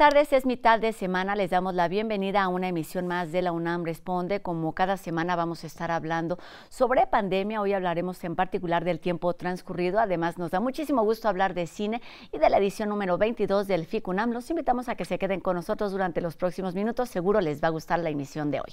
tardes, es mitad de semana, les damos la bienvenida a una emisión más de la UNAM Responde. Como cada semana vamos a estar hablando sobre pandemia, hoy hablaremos en particular del tiempo transcurrido. Además, nos da muchísimo gusto hablar de cine y de la edición número 22 del FICUNAM. Los invitamos a que se queden con nosotros durante los próximos minutos, seguro les va a gustar la emisión de hoy.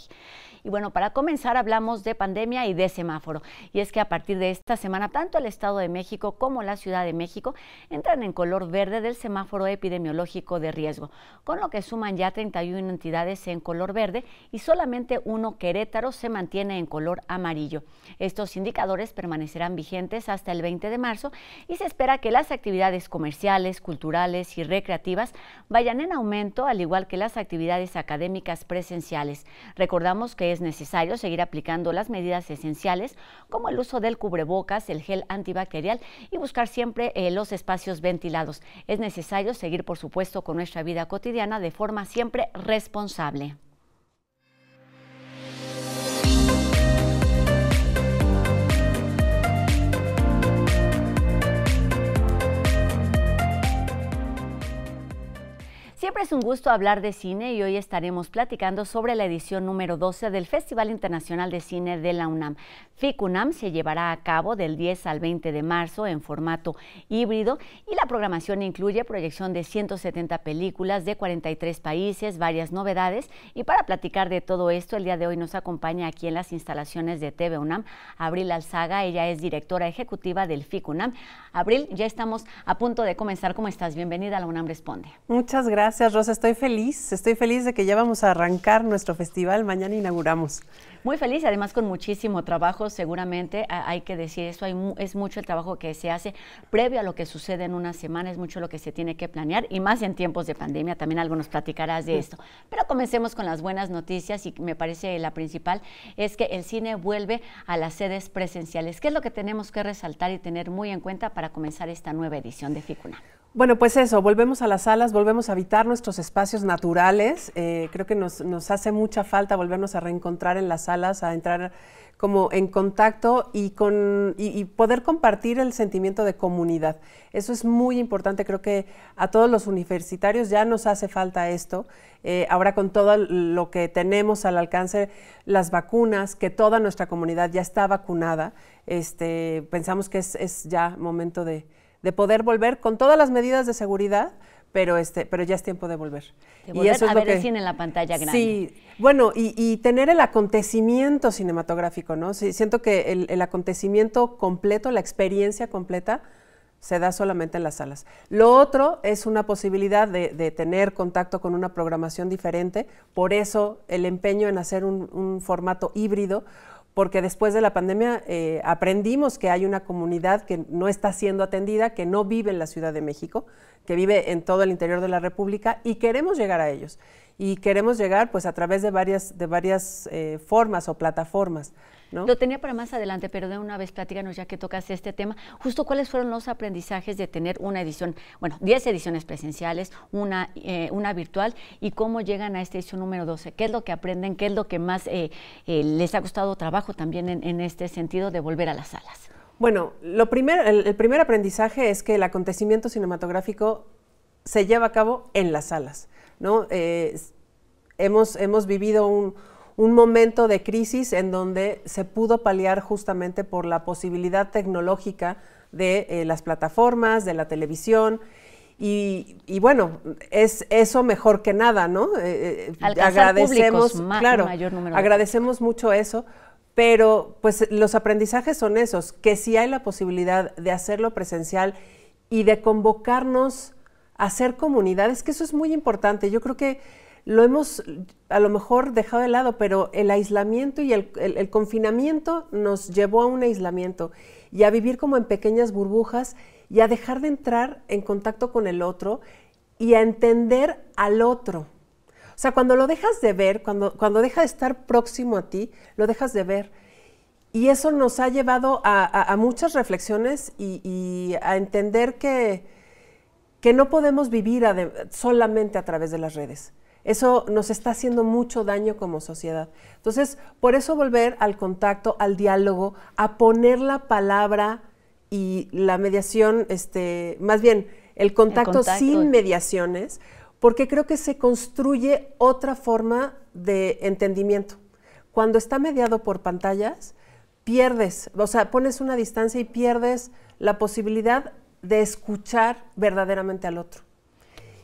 Y bueno, para comenzar hablamos de pandemia y de semáforo. Y es que a partir de esta semana, tanto el Estado de México como la Ciudad de México entran en color verde del semáforo epidemiológico de riesgo con lo que suman ya 31 entidades en color verde y solamente uno Querétaro se mantiene en color amarillo. Estos indicadores permanecerán vigentes hasta el 20 de marzo y se espera que las actividades comerciales, culturales y recreativas vayan en aumento, al igual que las actividades académicas presenciales. Recordamos que es necesario seguir aplicando las medidas esenciales como el uso del cubrebocas, el gel antibacterial y buscar siempre eh, los espacios ventilados. Es necesario seguir, por supuesto, con nuestra vida cotidiana de forma siempre responsable. Siempre es un gusto hablar de cine y hoy estaremos platicando sobre la edición número 12 del Festival Internacional de Cine de la UNAM. FICUNAM se llevará a cabo del 10 al 20 de marzo en formato híbrido y la programación incluye proyección de 170 películas de 43 países, varias novedades y para platicar de todo esto el día de hoy nos acompaña aquí en las instalaciones de TV UNAM Abril Alzaga, ella es directora ejecutiva del FICUNAM. Abril, ya estamos a punto de comenzar. ¿Cómo estás? Bienvenida a la UNAM Responde. Muchas gracias Gracias, Rosa. Estoy feliz. Estoy feliz de que ya vamos a arrancar nuestro festival. Mañana inauguramos. Muy feliz, además con muchísimo trabajo, seguramente hay que decir eso, hay, es mucho el trabajo que se hace previo a lo que sucede en una semana, es mucho lo que se tiene que planear y más en tiempos de pandemia, también algo nos platicarás de esto. Pero comencemos con las buenas noticias y me parece la principal es que el cine vuelve a las sedes presenciales. ¿Qué es lo que tenemos que resaltar y tener muy en cuenta para comenzar esta nueva edición de Ficuna? Bueno, pues eso, volvemos a las salas, volvemos a habitar nuestros espacios naturales. Eh, creo que nos, hace mucha falta volvernos a reencontrar en las salas, a entrar como en contacto y, con, y, poder compartir el sentimiento de comunidad. Eso es muy importante, creo que a todos los universitarios ya nos hace falta esto. Eh, ahora con todo lo que tenemos al alcance, las vacunas, que toda nuestra comunidad ya está vacunada, este, pensamos que es ya momento de de poder volver con todas las medidas de seguridad, pero este, pero ya es tiempo de volver. y a ver lo que, en la pantalla grande. Sí, bueno, y, tener el acontecimiento cinematográfico, ¿no? siento que el, acontecimiento completo, la experiencia completa, se da solamente en las salas. Lo otro es una posibilidad de, tener contacto con una programación diferente, por eso el empeño en hacer un formato híbrido, porque después de la pandemia eh, aprendimos que hay una comunidad que no está siendo atendida, que no vive en la Ciudad de México, que vive en todo el interior de la República y queremos llegar a ellos. Y queremos llegar pues a través de varias, de varias eh, formas o plataformas. Lo tenía para más adelante, pero de una vez platícanos ya que tocas este tema, justo cuáles fueron los aprendizajes de tener una edición, bueno, 10 ediciones presenciales, una, eh, una virtual, y cómo llegan a esta edición número 12. ¿Qué es lo que aprenden? ¿Qué es lo que más eh, eh, les ha gustado trabajo también en, este sentido de volver a las salas? Bueno, lo primer, el, primer aprendizaje es que el acontecimiento cinematográfico se lleva a cabo en las salas. ¿no? hemos, hemos vivido un, un momento de crisis en donde se pudo paliar justamente por la posibilidad tecnológica de eh, las plataformas, de la televisión. Y, bueno, es eso mejor que nada, ¿no? Eh, eh, agradecemos, claro, agradecemos mucho eso, pero pues los aprendizajes son esos, que si hay la posibilidad de hacerlo presencial y de convocarnos a ser comunidades, que eso es muy importante. Yo creo que lo hemos a lo mejor dejado de lado, pero el aislamiento y el, el, confinamiento nos llevó a un aislamiento y a vivir como en pequeñas burbujas y a dejar de entrar en contacto con el otro y a entender al otro. O sea, cuando lo dejas de ver, cuando, cuando deja de estar próximo a ti, lo dejas de ver. Y eso nos ha llevado a, a, muchas reflexiones y, y a entender que, que no podemos vivir solamente a través de las redes. Eso nos está haciendo mucho daño como sociedad. Entonces, por eso volver al contacto, al diálogo, a poner la palabra y la mediación, este, más bien, el contacto, el contacto. sin mediaciones, porque creo que se construye otra forma de entendimiento. Cuando está mediado por pantallas, pierdes, o sea, pones una distancia y pierdes la posibilidad de escuchar verdaderamente al otro.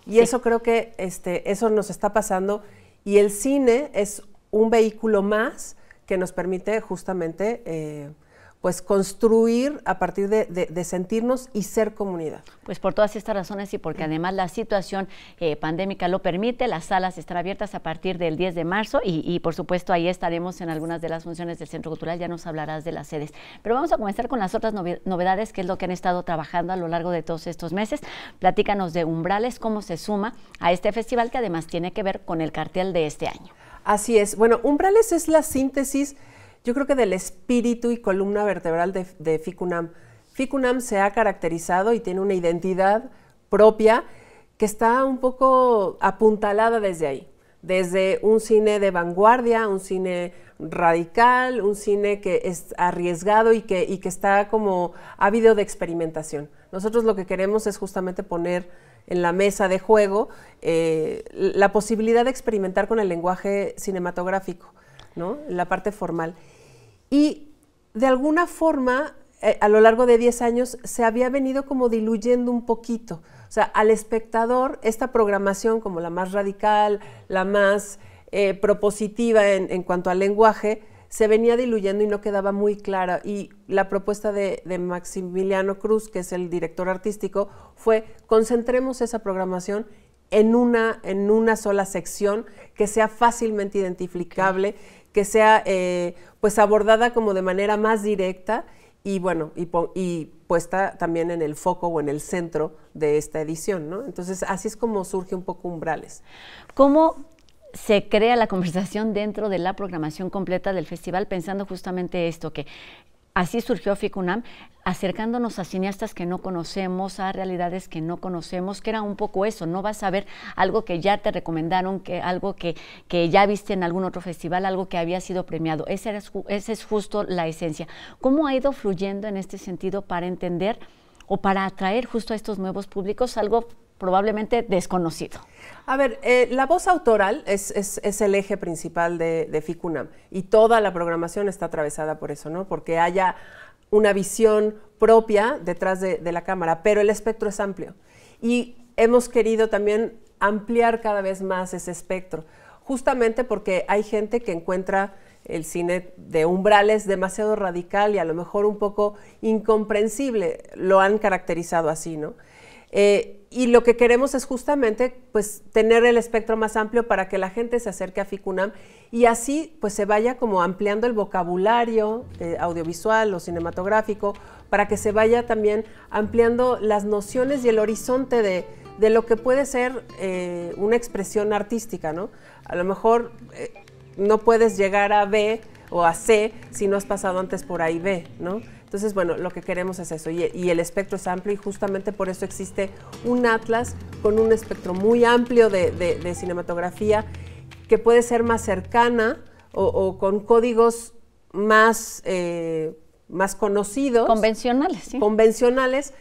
Y eso creo que este, eso nos está pasando y el cine es un vehículo más que nos permite justamente eh, pues construir a partir de, sentirnos y ser comunidad. Pues por todas estas razones y porque además la situación eh, pandémica lo permite, las salas están abiertas a partir del 10 de marzo y, y, por supuesto ahí estaremos en algunas de las funciones del Centro Cultural, ya nos hablarás de las sedes. Pero vamos a comenzar con las otras novedades, que es lo que han estado trabajando a lo largo de todos estos meses. Platícanos de Umbrales, cómo se suma a este festival que además tiene que ver con el cartel de este año. Así es, bueno, Umbrales es la síntesis yo creo que del espíritu y columna vertebral de, FICUNAM. FICUNAM se ha caracterizado y tiene una identidad propia que está un poco apuntalada desde ahí, desde un cine de vanguardia, un cine radical, un cine que es arriesgado y que, está como ávido de experimentación. Nosotros lo que queremos es justamente poner en la mesa de juego eh, la posibilidad de experimentar con el lenguaje cinematográfico, ¿no? la parte formal. Y de alguna forma, eh, a lo largo de 10 años, se había venido como diluyendo un poquito. O sea, al espectador, esta programación como la más radical, la más eh, propositiva en, cuanto al lenguaje, se venía diluyendo y no quedaba muy clara. Y la propuesta de, Maximiliano Cruz, que es el director artístico, fue concentremos esa programación en una, en una sola sección que sea fácilmente identificable que sea eh, pues abordada como de manera más directa y bueno, y, puesta también en el foco o en el centro de esta edición, ¿no? Entonces, así es como surge un poco Umbrales. ¿Cómo se crea la conversación dentro de la programación completa del festival pensando justamente esto, que Así surgió FICUNAM, acercándonos a cineastas que no conocemos, a realidades que no conocemos, que era un poco eso, no vas a ver algo que ya te recomendaron, que algo que, ya viste en algún otro festival, algo que había sido premiado. Esa, esa es justo la esencia. ¿Cómo ha ido fluyendo en este sentido para entender o para atraer justo a estos nuevos públicos algo probablemente desconocido. A ver, eh, la voz autoral es, el eje principal de, FICUNAM y toda la programación está atravesada por eso, ¿no? Porque haya una visión propia detrás de, la cámara, pero el espectro es amplio y hemos querido también ampliar cada vez más ese espectro, justamente porque hay gente que encuentra el cine de umbrales demasiado radical y a lo mejor un poco incomprensible, lo han caracterizado así, ¿no? Eh, y lo que queremos es justamente pues tener el espectro más amplio para que la gente se acerque a FICUNAM y así pues se vaya como ampliando el vocabulario eh, audiovisual o cinematográfico para que se vaya también ampliando las nociones y el horizonte de, lo que puede ser eh, una expresión artística, ¿no? A lo mejor eh, no puedes llegar a B o a C si no has pasado antes por A y B, ¿no? Entonces, bueno, lo que queremos es eso. Y, el espectro es amplio y justamente por eso existe un atlas con un espectro muy amplio de, cinematografía que puede ser más cercana o, con códigos más, eh, más conocidos. Convencionales, ¿sí? Convencionales.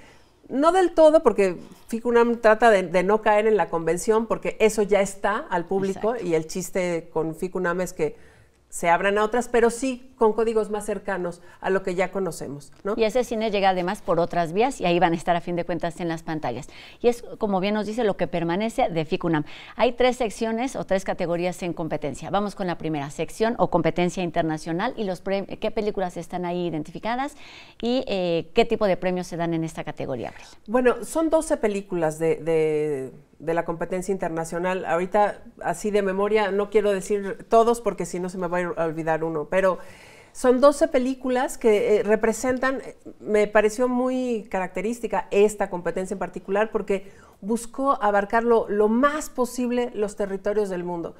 No del todo, porque FICUNAM trata de, no caer en la convención, porque eso ya está al público y el chiste con FICUNAM es que se abran a otras, pero sí con códigos más cercanos a lo que ya conocemos. ¿no? Y ese cine llega además por otras vías y ahí van a estar a fin de cuentas en las pantallas. Y es, como bien nos dice, lo que permanece de FICUNAM. Hay tres secciones o tres categorías en competencia. Vamos con la primera sección o competencia internacional y los qué películas están ahí identificadas y eh, qué tipo de premios se dan en esta categoría. Bueno, son 12 películas de de la competencia internacional. Ahorita, así de memoria, no quiero decir todos porque si no se me va a olvidar uno, pero son 12 películas que eh, representan, me pareció muy característica esta competencia en particular porque buscó abarcar lo, lo más posible los territorios del mundo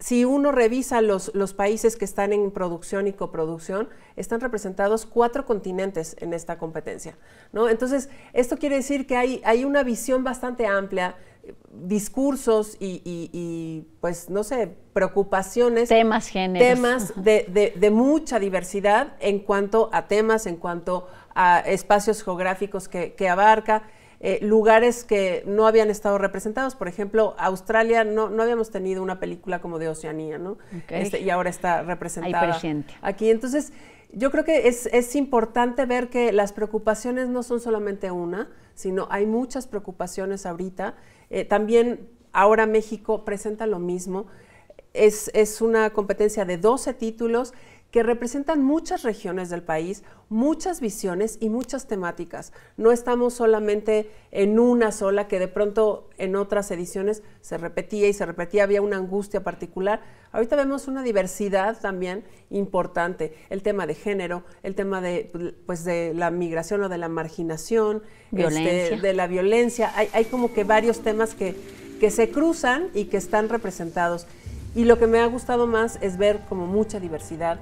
si uno revisa los, los, países que están en producción y coproducción, están representados cuatro continentes en esta competencia. ¿no? Entonces, esto quiere decir que hay, hay una visión bastante amplia discursos y, pues, no sé, preocupaciones. Temas, géneros. Temas de, mucha diversidad en cuanto a temas, en cuanto a espacios geográficos que, abarca, eh, lugares que no habían estado representados. Por ejemplo, Australia, no, no habíamos tenido una película como de Oceanía, ¿no? Este, y ahora está representada. Aquí, entonces, yo creo que es, importante ver que las preocupaciones no son solamente una, sino hay muchas preocupaciones ahorita. Eh, también ahora México presenta lo mismo. Es, es, una competencia de 12 títulos que representan muchas regiones del país, muchas visiones y muchas temáticas. No estamos solamente en una sola, que de pronto en otras ediciones se repetía y se repetía, había una angustia particular. Ahorita vemos una diversidad también importante, el tema de género, el tema de, pues, de la migración o de la marginación, este, de la violencia. Hay, hay como que varios temas que, que se cruzan y que están representados. Y lo que me ha gustado más es ver como mucha diversidad,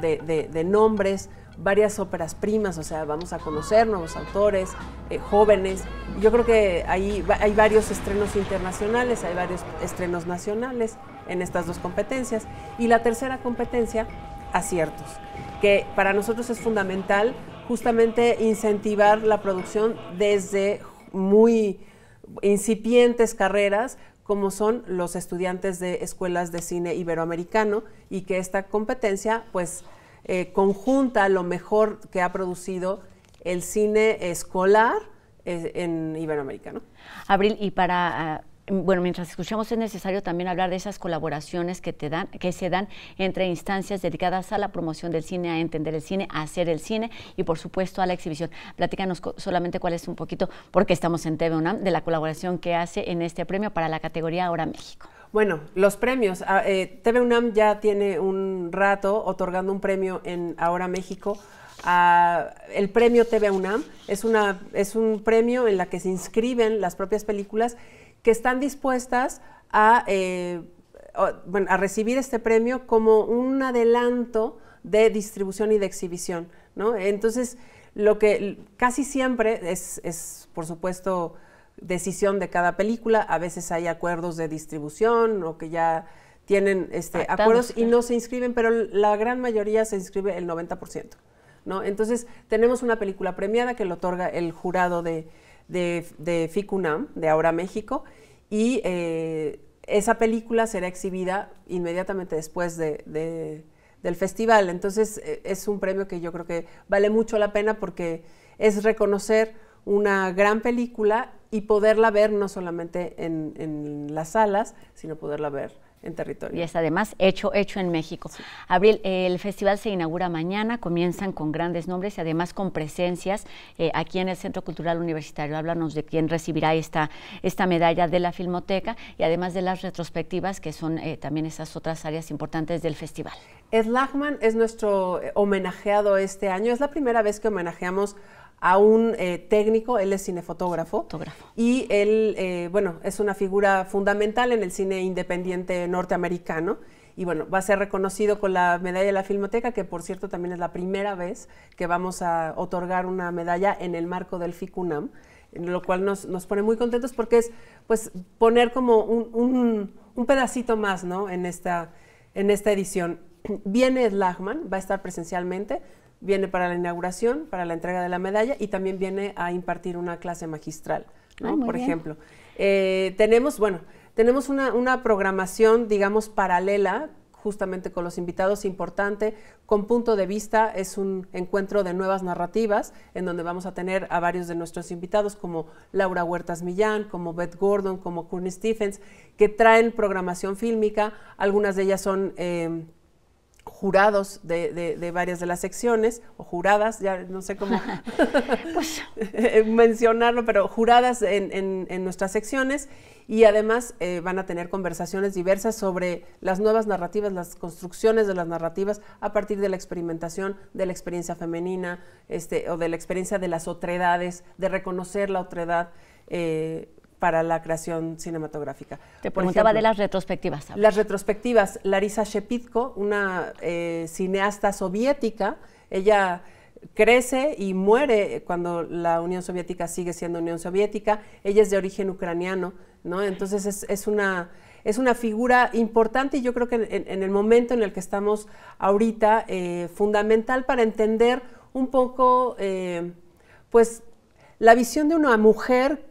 de, nombres, varias óperas primas, o sea, vamos a conocer nuevos autores, eh, jóvenes. Yo creo que hay varios estrenos internacionales, hay varios estrenos nacionales en estas dos competencias. Y la tercera competencia, aciertos, que para nosotros es fundamental justamente incentivar la producción desde muy incipientes carreras como son los estudiantes de escuelas de cine iberoamericano y que esta competencia pues eh, conjunta lo mejor que ha producido el cine escolar eh, en iberoamericano. Abril, y para... Ah, bueno, mientras escuchamos es necesario también hablar de esas colaboraciones que, te dan, que se dan entre instancias dedicadas a la promoción del cine, a entender el cine, a hacer el cine y por supuesto a la exhibición. Platícanos solamente cuál es un poquito, porque estamos en TV UNAM, de la colaboración que hace en este premio para la categoría Ahora México. Bueno, los premios. Ah, eh, TV UNAM ya tiene un rato otorgando un premio en Ahora México. el premio TV UNAM es, una, es un premio en la que se inscriben las propias películas que están dispuestas a, eh, a recibir este premio como un adelanto de distribución y de exhibición. ¿no? Entonces, lo que casi siempre es, por supuesto, decisión de cada película. A veces hay acuerdos de distribución o que ya tienen este, acuerdos y no se inscriben, pero la gran mayoría se inscribe el 90%. ¿no? Entonces, tenemos una película premiada que lo otorga el jurado de, de, FICUNAM, de Ahora México, y eh, esa película será exhibida inmediatamente después del festival. Entonces eh, es un premio que yo creo que vale mucho la pena porque es reconocer una gran película y poderla ver no solamente en las salas, sino poderla ver en territorio. Y es además hecho, hecho en México. Abril, el festival se inaugura mañana, comienzan con grandes nombres y además con presencias eh, aquí en el Centro Cultural Universitario. Háblanos de quién recibirá esta, esta medalla de la Filmoteca y además de las retrospectivas, que son eh, también esas otras áreas importantes del festival. Ed Lachman es nuestro eh, homenajeado este año. Es la primera vez que homenajeamos a un eh, técnico, él es cinefotógrafo. Y él, eh, bueno, es una figura fundamental en el cine independiente norteamericano. Y bueno, va a ser reconocido con la medalla de la Filmoteca, que por cierto también es la primera vez que vamos a otorgar una medalla en el marco del FICUNAM, lo cual nos, nos pone muy contentos porque es pues poner como un, un, pedacito más ¿no? en, esta, en esta edición. Viene Slagman, va a estar presencialmente, viene para la inauguración, para la entrega de la medalla y también viene a impartir una clase magistral, ¿no? por ejemplo. Eh, tenemos, bueno, tenemos una, programación, digamos, paralela justamente con los invitados importante, con punto de vista, es un encuentro de nuevas narrativas en donde vamos a tener a varios de nuestros invitados como Laura Huertas Millán, como Beth Gordon, como Courtney Stephens, que traen programación fílmica, algunas de ellas son... Eh, jurados de, varias de las secciones, o juradas, ya no sé cómo pues, eh, mencionarlo, pero juradas en, nuestras secciones, y además eh, van a tener conversaciones diversas sobre las nuevas narrativas, las construcciones de las narrativas a partir de la experimentación, de la experiencia femenina, este, o de la experiencia de las otredades, de reconocer la otredad. Eh, para la creación cinematográfica. Te preguntaba de las retrospectivas. Las retrospectivas. Larisa Shepitko, una eh, cineasta soviética, ella crece y muere cuando la Unión Soviética sigue siendo Unión Soviética. Ella es de origen ucraniano, ¿no? Entonces es, una es una figura importante y yo creo que en, el momento en el que estamos ahorita, eh, fundamental para entender un poco, eh, pues, la visión de una mujer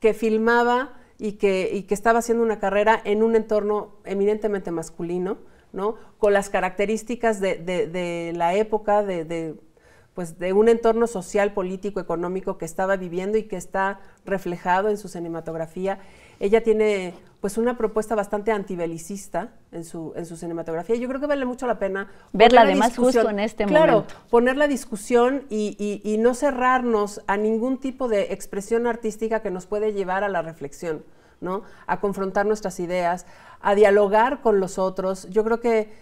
que filmaba y que, y que estaba haciendo una carrera en un entorno eminentemente masculino, ¿no? Con las características de, la época, de, de, pues de un entorno social, político, económico que estaba viviendo y que está reflejado en su cinematografía. Ella tiene pues una propuesta bastante antibelicista en su, en su cinematografía. Yo creo que vale mucho la pena verla además justo en este momento. Claro, poner la discusión y, y, y, no cerrarnos a ningún tipo de expresión artística que nos puede llevar a la reflexión, ¿no? A confrontar nuestras ideas, a dialogar con los otros. Yo creo que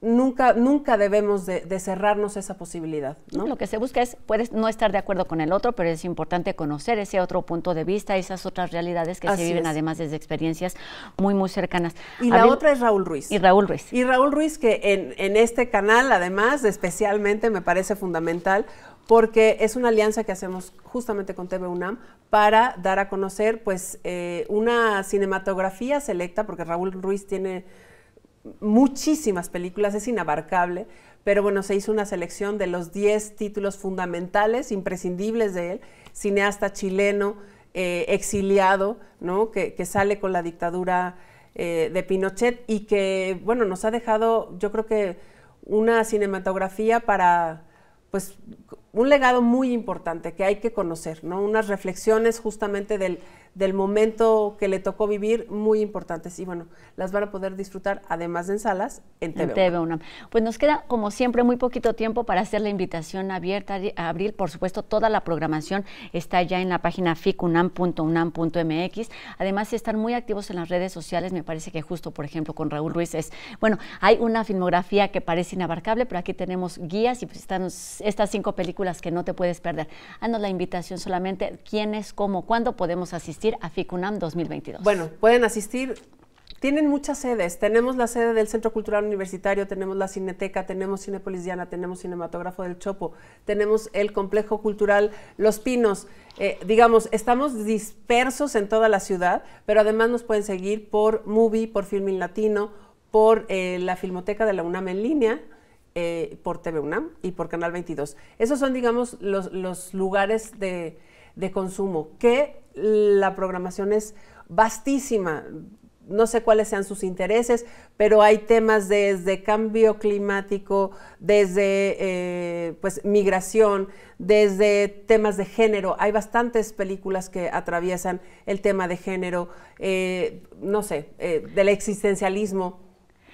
nunca, nunca debemos de, cerrarnos esa posibilidad. ¿no? Lo que se busca es, puedes no estar de acuerdo con el otro, pero es importante conocer ese otro punto de vista, esas otras realidades que se viven además desde experiencias muy, muy cercanas. Y la otra es Raúl Ruiz. Y Raúl Ruiz. Y Raúl Ruiz, que en, este canal, además, especialmente me parece fundamental, porque es una alianza que hacemos justamente con TV UNAM para dar a conocer pues eh, una cinematografía selecta, porque Raúl Ruiz tiene muchísimas películas, es inabarcable, pero bueno, se hizo una selección de los 10 títulos fundamentales, imprescindibles de él, cineasta chileno, eh, exiliado, ¿no? Que, sale con la dictadura eh, de Pinochet y que, bueno, nos ha dejado, yo creo que una cinematografía para, pues, un legado muy importante que hay que conocer, ¿no? Unas reflexiones justamente del, del momento que le tocó vivir, muy importantes. Y bueno, las van a poder disfrutar, además en salas, en TV. En UNAM. Pues nos queda, como siempre, muy poquito tiempo para hacer la invitación abierta a abril. Por supuesto, toda la programación está ya en la página ficunam.unam.mx. Además, están muy activos en las redes sociales. Me parece que justo, por ejemplo, con Raúl Ruiz es, bueno, hay una filmografía que parece inabarcable, pero aquí tenemos guías y pues están estas cinco películas que no te puedes perder. Haznos la invitación solamente, quiénes, cómo, cuándo podemos asistir a FICUNAM 2022? Bueno, pueden asistir tienen muchas sedes. Tenemos la sede del Centro Cultural Universitario, tenemos la Cineteca, tenemos Cinepolis Diana, tenemos Cinematógrafo del Chopo, tenemos el Complejo Cultural Los Pinos. Eh, digamos, estamos dispersos en toda la ciudad, pero además nos pueden seguir por Movie, por Filmin Latino, por eh, la Filmoteca de la UNAM en línea. Eh, por TV UNAM y por Canal 22. Esos son, digamos, los lugares de, de consumo, que la programación es vastísima. No sé cuáles sean sus intereses, pero hay temas desde cambio climático, desde eh, pues, migración, desde temas de género. Hay bastantes películas que atraviesan el tema de género, eh, no sé, eh, del existencialismo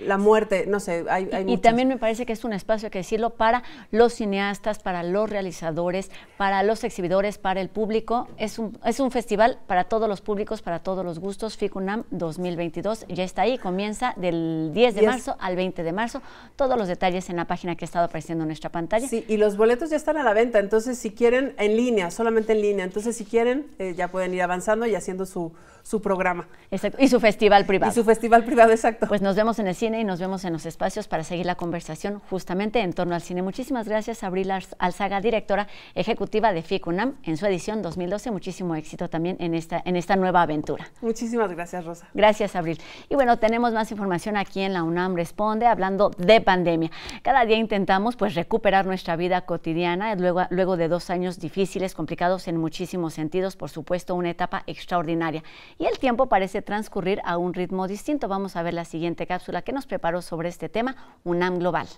la muerte, no sé, hay, hay Y también me parece que es un espacio que decirlo para los cineastas, para los realizadores, para los exhibidores, para el público. Es un, es un festival para todos los públicos, para todos los gustos. FICUNAM 2022 ya está ahí, comienza del 10 de marzo al 20 de marzo. Todos los detalles en la página que ha estado apareciendo en nuestra pantalla. Sí, y los boletos ya están a la venta, entonces si quieren, en línea, solamente en línea. Entonces si quieren, eh, ya pueden ir avanzando y haciendo su, su programa. Exacto, y su festival privado. Y su festival privado, exacto. Pues nos vemos en el cine y nos vemos en los espacios para seguir la conversación justamente en torno al cine. Muchísimas gracias Abril Alzaga, directora ejecutiva de FICUNAM, en su edición 2012. Muchísimo éxito también en esta, en esta nueva aventura. Muchísimas gracias, Rosa. Gracias, Abril. Y bueno, tenemos más información aquí en la UNAM Responde, hablando de pandemia. Cada día intentamos pues recuperar nuestra vida cotidiana luego, luego de dos años difíciles, complicados en muchísimos sentidos, por supuesto, una etapa extraordinaria. Y el tiempo parece transcurrir a un ritmo distinto. Vamos a ver la siguiente cápsula que nos preparó sobre este tema UNAM Global.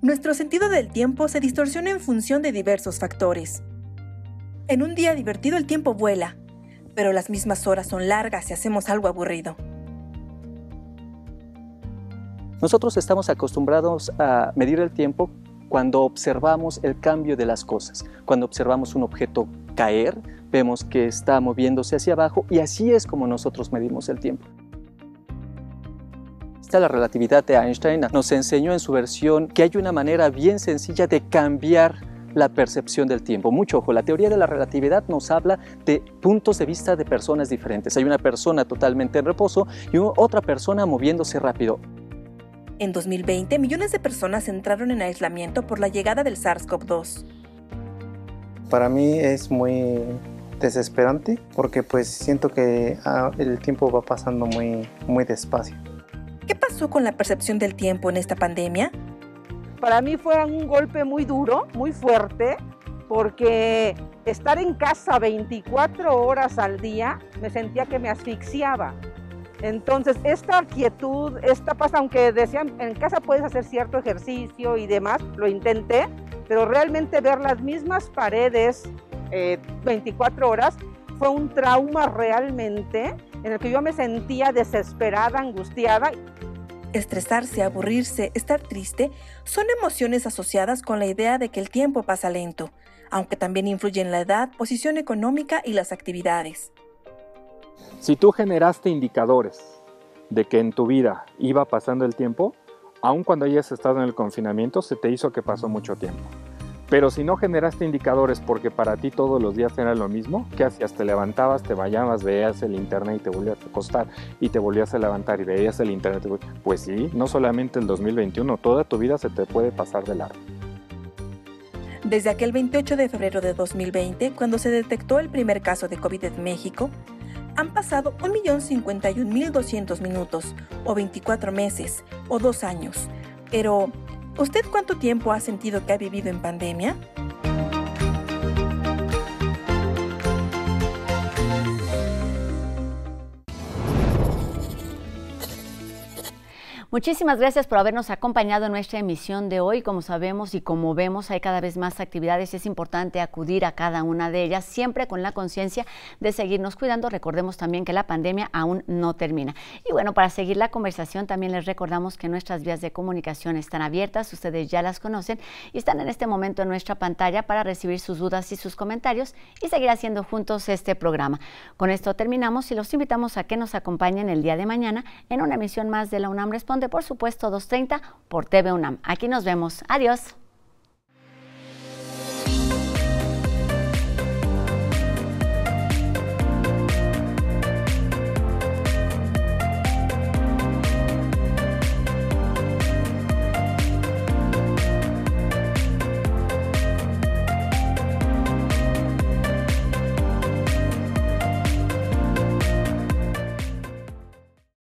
Nuestro sentido del tiempo se distorsiona en función de diversos factores. En un día divertido el tiempo vuela, pero las mismas horas son largas si hacemos algo aburrido. Nosotros estamos acostumbrados a medir el tiempo cuando observamos el cambio de las cosas, cuando observamos un objeto caer, vemos que está moviéndose hacia abajo y así es como nosotros medimos el tiempo. Esta la relatividad de Einstein nos enseñó en su versión que hay una manera bien sencilla de cambiar la percepción del tiempo. Mucho ojo, la teoría de la relatividad nos habla de puntos de vista de personas diferentes. Hay una persona totalmente en reposo y otra persona moviéndose rápido. En 2020, millones de personas entraron en aislamiento por la llegada del SARS-CoV-2. Para mí es muy desesperante porque pues siento que ah, el tiempo va pasando muy, muy despacio. ¿Qué pasó con la percepción del tiempo en esta pandemia? Para mí fue un golpe muy duro, muy fuerte, porque estar en casa 24 horas al día me sentía que me asfixiaba. Entonces, esta quietud, esta paz, aunque decían, en casa puedes hacer cierto ejercicio y demás, lo intenté, pero realmente ver las mismas paredes, 24 eh, horas, fue un trauma realmente en el que yo me sentía desesperada, angustiada. Estresarse, aburrirse, estar triste son emociones asociadas con la idea de que el tiempo pasa lento, aunque también influyen la edad, posición económica y las actividades. Si tú generaste indicadores de que en tu vida iba pasando el tiempo, aun cuando hayas estado en el confinamiento, se te hizo que pasó mucho tiempo. Pero si no generaste indicadores porque para ti todos los días era lo mismo, ¿qué hacías? Te levantabas, te bañabas, veías el internet y te volvías a acostar y te volvías a levantar y veías el internet. Pues sí, no solamente en 2021, toda tu vida se te puede pasar de largo. Desde aquel 28 de febrero de 2020, cuando se detectó el primer caso de COVID en México, han pasado 1.051.200 minutos, o 24 meses, o dos años. Pero, ¿Usted cuánto tiempo ha sentido que ha vivido en pandemia? Muchísimas gracias por habernos acompañado en nuestra emisión de hoy. Como sabemos y como vemos, hay cada vez más actividades y es importante acudir a cada una de ellas, siempre con la conciencia de seguirnos cuidando. Recordemos también que la pandemia aún no termina. Y bueno, para seguir la conversación, también les recordamos que nuestras vías de comunicación están abiertas, ustedes ya las conocen y están en este momento en nuestra pantalla para recibir sus dudas y sus comentarios y seguir haciendo juntos este programa. Con esto terminamos y los invitamos a que nos acompañen el día de mañana en una emisión más de la UNAM Responde por supuesto 2.30 por TV UNAM. Aquí nos vemos. Adiós.